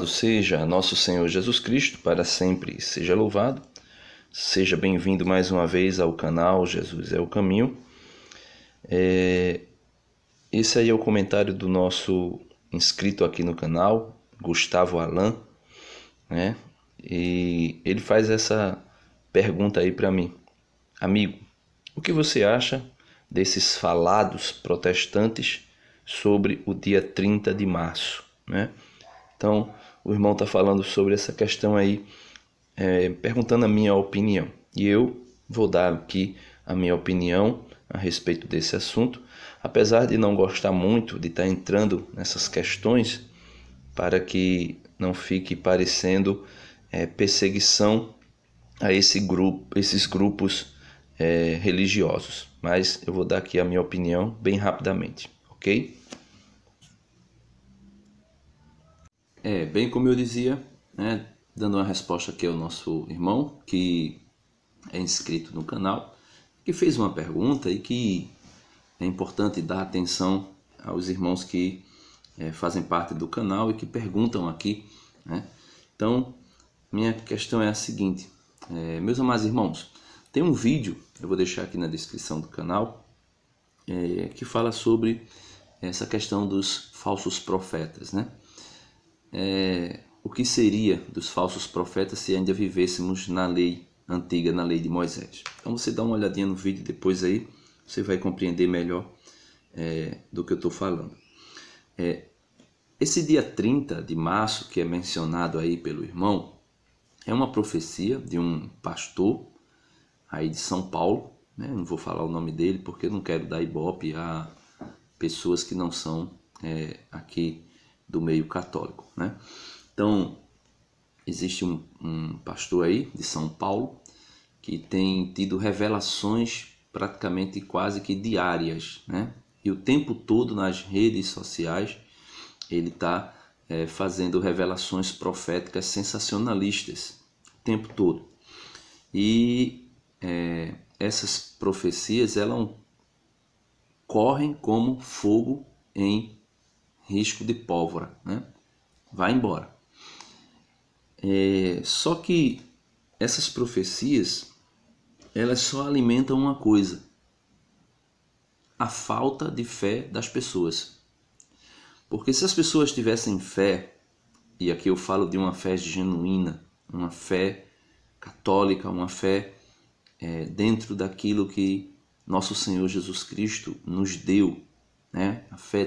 Louvado seja nosso Senhor Jesus Cristo, para sempre seja louvado. Seja bem-vindo mais uma vez ao canal Jesus é o Caminho. É... Esse aí é o comentário do nosso inscrito aqui no canal, Gustavo Alain, né? E ele faz essa pergunta aí para mim. Amigo, o que você acha desses falados protestantes sobre o dia 30 de março, né? Então, o irmão está falando sobre essa questão aí, é, perguntando a minha opinião. E eu vou dar aqui a minha opinião a respeito desse assunto, apesar de não gostar muito de estar tá entrando nessas questões, para que não fique parecendo é, perseguição a esse grupo, esses grupos é, religiosos. Mas eu vou dar aqui a minha opinião bem rapidamente, ok? É, bem como eu dizia, né, dando uma resposta aqui ao nosso irmão, que é inscrito no canal, que fez uma pergunta e que é importante dar atenção aos irmãos que é, fazem parte do canal e que perguntam aqui. Né? Então, minha questão é a seguinte, é, meus amados irmãos, tem um vídeo, eu vou deixar aqui na descrição do canal, é, que fala sobre essa questão dos falsos profetas, né? é, o que seria dos falsos profetas se ainda vivêssemos na lei antiga, na lei de Moisés. Então você dá uma olhadinha no vídeo depois aí, você vai compreender melhor é, do que eu estou falando. É, esse dia 30 de março, que é mencionado aí pelo irmão, é uma profecia de um pastor aí de São Paulo, né? não vou falar o nome dele porque eu não quero dar ibope a pessoas que não são é, aqui do meio católico. Né? Então, existe um, um pastor aí de São Paulo que tem tido revelações praticamente quase que diárias, né? E o tempo todo nas redes sociais ele está é, fazendo revelações proféticas sensacionalistas o tempo todo. E é, essas profecias elas correm como fogo em risco de pólvora, né? Vai embora. É, só que essas profecias elas só alimentam uma coisa: a falta de fé das pessoas. Porque se as pessoas tivessem fé, e aqui eu falo de uma fé genuína, uma fé católica, uma fé é, dentro daquilo que nosso Senhor Jesus Cristo nos deu né? a fé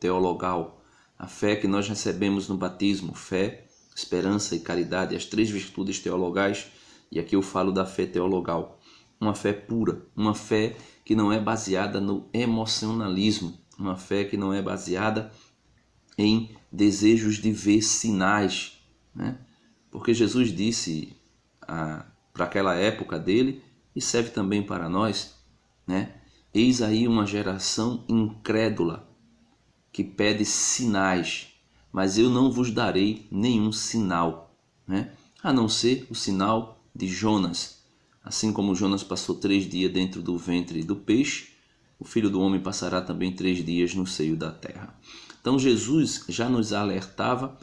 teologal, a fé que nós recebemos no batismo, fé, esperança e caridade, as três virtudes teologais, e aqui eu falo da fé teologal. Uma fé pura, uma fé que não é baseada no emocionalismo, uma fé que não é baseada em desejos de ver sinais, né? Porque Jesus disse ah, para aquela época dele e serve também para nós, né? Eis aí uma geração incrédula que pede sinais, mas eu não vos darei nenhum sinal, né? a não ser o sinal de Jonas. Assim como Jonas passou três dias dentro do ventre do peixe, o filho do homem passará também três dias no seio da terra. Então Jesus já nos alertava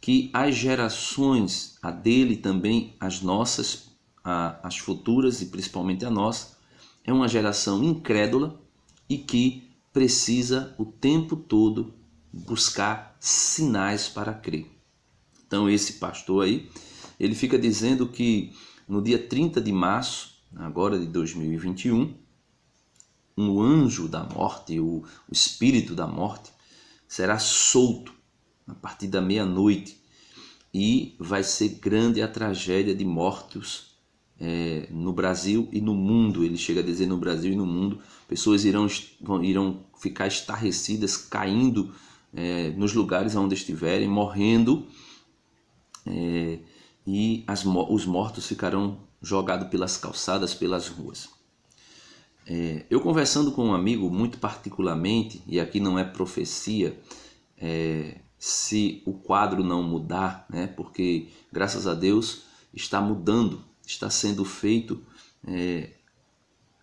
que as gerações, a dele também, as nossas, a, as futuras e principalmente a nossa, é uma geração incrédula e que precisa o tempo todo buscar sinais para crer. Então esse pastor aí, ele fica dizendo que no dia 30 de março, agora de 2021, um anjo da morte, o, o espírito da morte, será solto a partir da meia-noite e vai ser grande a tragédia de mortos é, no Brasil e no mundo. Ele chega a dizer no Brasil e no mundo. Pessoas irão, irão ficar estarrecidas, caindo é, nos lugares onde estiverem, morrendo. É, e as, os mortos ficarão jogados pelas calçadas, pelas ruas. É, eu conversando com um amigo, muito particularmente, e aqui não é profecia, é, se o quadro não mudar, né, porque graças a Deus está mudando está sendo feito é,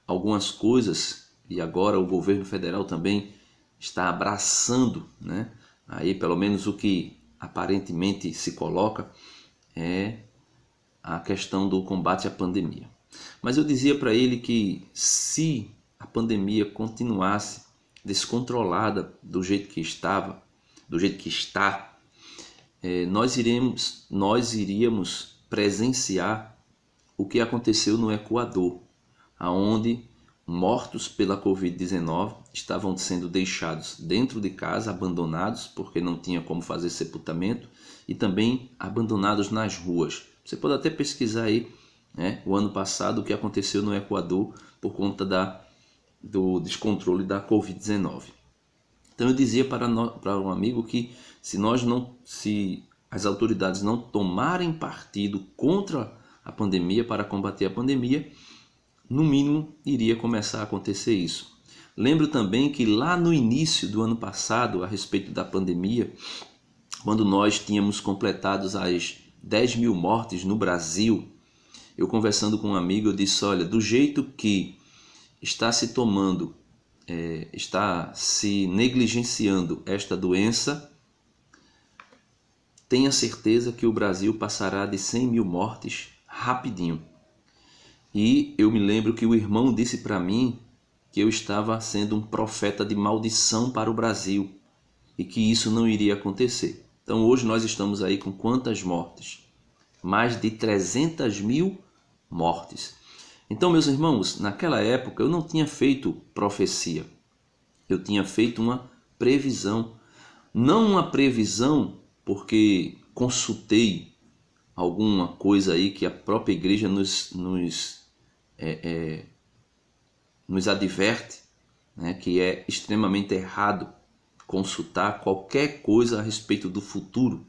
algumas coisas e agora o governo federal também está abraçando, né? Aí pelo menos o que aparentemente se coloca é a questão do combate à pandemia. Mas eu dizia para ele que se a pandemia continuasse descontrolada do jeito que estava, do jeito que está, é, nós iremos, nós iríamos presenciar o que aconteceu no Equador, aonde mortos pela Covid-19 estavam sendo deixados dentro de casa, abandonados, porque não tinha como fazer sepultamento, e também abandonados nas ruas. Você pode até pesquisar aí né, o ano passado o que aconteceu no Equador por conta da, do descontrole da Covid-19. Então eu dizia para, no, para um amigo que se nós não, se as autoridades não tomarem partido contra a pandemia, para combater a pandemia, no mínimo iria começar a acontecer isso. Lembro também que lá no início do ano passado, a respeito da pandemia, quando nós tínhamos completados as 10 mil mortes no Brasil, eu conversando com um amigo, eu disse: olha, do jeito que está se tomando, é, está se negligenciando esta doença, tenha certeza que o Brasil passará de 100 mil mortes rapidinho. E eu me lembro que o irmão disse para mim que eu estava sendo um profeta de maldição para o Brasil e que isso não iria acontecer. Então hoje nós estamos aí com quantas mortes? Mais de 300 mil mortes. Então, meus irmãos, naquela época eu não tinha feito profecia, eu tinha feito uma previsão. Não uma previsão porque consultei alguma coisa aí que a própria igreja nos, nos, é, é, nos adverte, né, que é extremamente errado consultar qualquer coisa a respeito do futuro.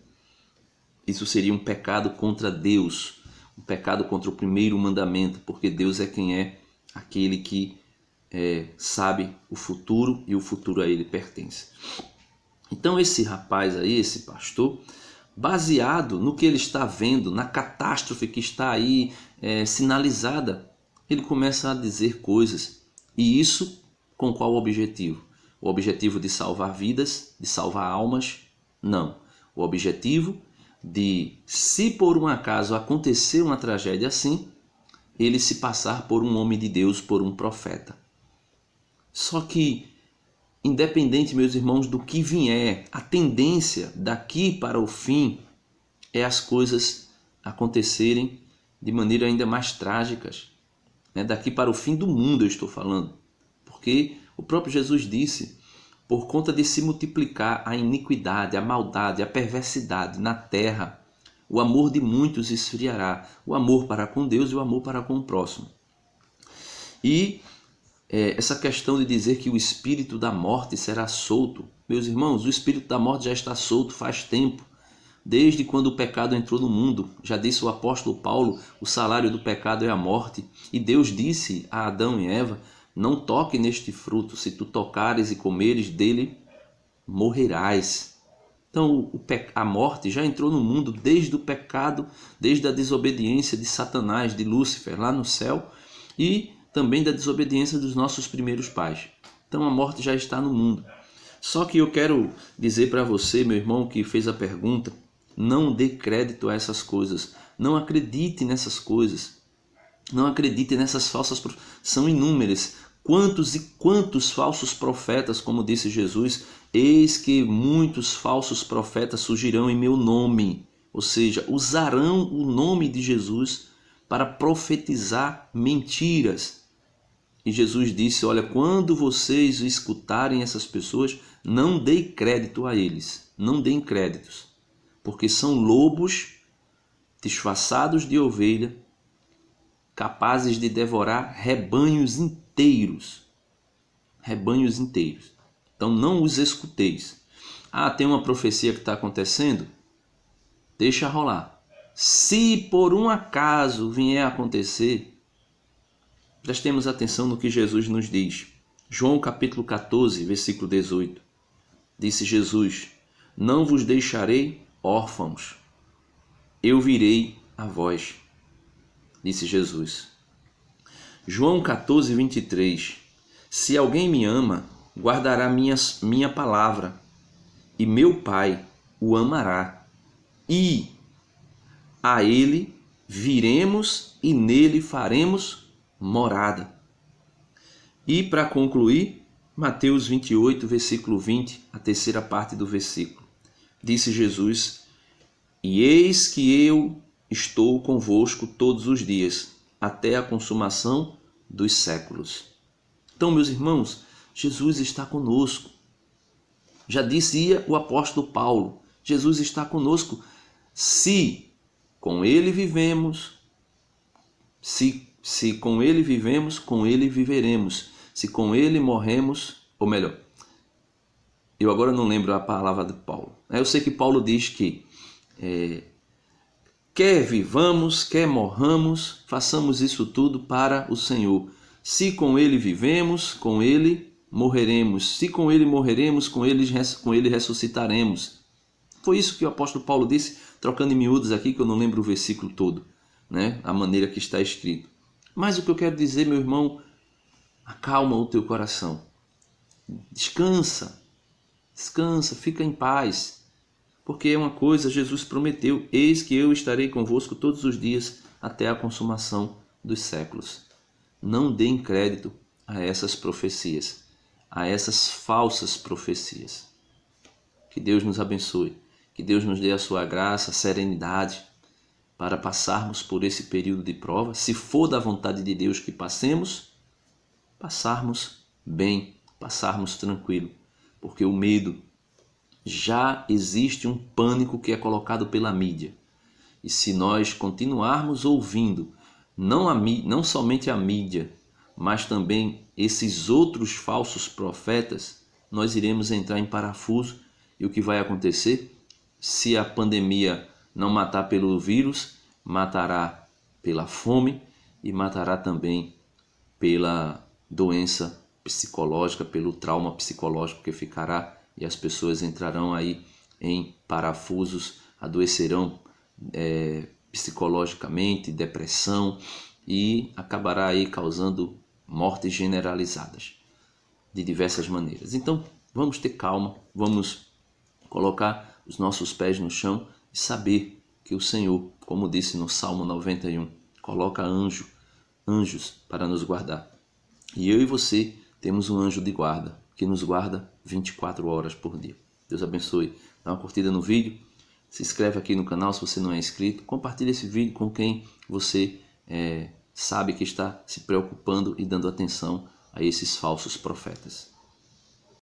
Isso seria um pecado contra Deus, um pecado contra o primeiro mandamento, porque Deus é quem é aquele que é, sabe o futuro e o futuro a ele pertence. Então esse rapaz aí, esse pastor, baseado no que ele está vendo, na catástrofe que está aí é, sinalizada, ele começa a dizer coisas. E isso com qual objetivo? O objetivo de salvar vidas, de salvar almas? Não. O objetivo de, se por um acaso acontecer uma tragédia assim, ele se passar por um homem de Deus, por um profeta. Só que independente, meus irmãos, do que vier, a tendência daqui para o fim é as coisas acontecerem de maneira ainda mais trágicas. Né? Daqui para o fim do mundo, eu estou falando. Porque o próprio Jesus disse: por conta de se multiplicar a iniquidade, a maldade, a perversidade na terra, o amor de muitos esfriará. O amor para com Deus e o amor para com o próximo. E é, essa questão de dizer que o espírito da morte será solto. Meus irmãos, o espírito da morte já está solto faz tempo, desde quando o pecado entrou no mundo. Já disse o apóstolo Paulo: o salário do pecado é a morte. E Deus disse a Adão e Eva: não toque neste fruto, se tu tocares e comeres dele, morrerás. Então, a morte já entrou no mundo desde o pecado, desde a desobediência de Satanás, de Lúcifer, lá no céu, e também da desobediência dos nossos primeiros pais. Então a morte já está no mundo. Só que eu quero dizer para você, meu irmão, que fez a pergunta, não dê crédito a essas coisas. Não acredite nessas coisas. Não acredite nessas falsas são inúmeras. Quantos e quantos falsos profetas, como disse Jesus, eis que muitos falsos profetas surgirão em meu nome, ou seja, usarão o nome de Jesus para profetizar mentiras. E Jesus disse: Olha, quando vocês escutarem essas pessoas, não deem crédito a eles, não deem créditos, porque são lobos disfarçados de ovelha, capazes de devorar rebanhos inteiros. Rebanhos inteiros. Então não os escuteis. Ah, tem uma profecia que está acontecendo? Deixa rolar. Se por um acaso vier a acontecer, prestemos atenção no que Jesus nos diz. João capítulo 14, versículo 18. Disse Jesus: Não vos deixarei órfãos, eu virei a vós. Disse Jesus. João 14, 23. Se alguém me ama, guardará minhas, minha palavra, e meu Pai o amará, e a ele viremos e nele faremos morada. E para concluir, Mateus 28, versículo 20, a terceira parte do versículo. Disse Jesus: E eis que eu estou convosco todos os dias, até a consumação dos séculos. Então, meus irmãos, Jesus está conosco. Já dizia o apóstolo Paulo: Jesus está conosco se com ele vivemos, se, se com ele vivemos, com ele viveremos. Se com ele morremos, ou melhor, eu agora não lembro a palavra de Paulo. Eu sei que Paulo diz que é, quer vivamos, quer morramos, façamos isso tudo para o Senhor. Se com ele vivemos, com ele morreremos. Se com ele morreremos, com ele, com ele ressuscitaremos. Foi isso que o apóstolo Paulo disse trocando em miúdos aqui, que eu não lembro o versículo todo, né? a maneira que está escrito. Mas o que eu quero dizer, meu irmão, acalma o teu coração. Descansa, descansa, fica em paz. Porque é uma coisa, Jesus prometeu: Eis que eu estarei convosco todos os dias até a consumação dos séculos. Não deem crédito a essas profecias, a essas falsas profecias. Que Deus nos abençoe. Que Deus nos dê a sua graça, a serenidade, para passarmos por esse período de prova, se for da vontade de Deus que passemos, passarmos bem, passarmos tranquilo, porque o medo já existe um pânico que é colocado pela mídia. E se nós continuarmos ouvindo não, a, não somente a mídia, mas também esses outros falsos profetas, nós iremos entrar em parafuso e o que vai acontecer? se a pandemia não matar pelo vírus, matará pela fome e matará também pela doença psicológica, pelo trauma psicológico que ficará e as pessoas entrarão aí em parafusos, adoecerão é, psicologicamente, depressão e acabará aí causando mortes generalizadas de diversas maneiras. Então vamos ter calma, vamos colocar os nossos pés no chão e saber que o Senhor, como disse no Salmo 91, coloca anjo, anjos para nos guardar. E eu e você temos um anjo de guarda que nos guarda 24 horas por dia. Deus abençoe. Dá uma curtida no vídeo, se inscreve aqui no canal se você não é inscrito, compartilha esse vídeo com quem você é, sabe que está se preocupando e dando atenção a esses falsos profetas.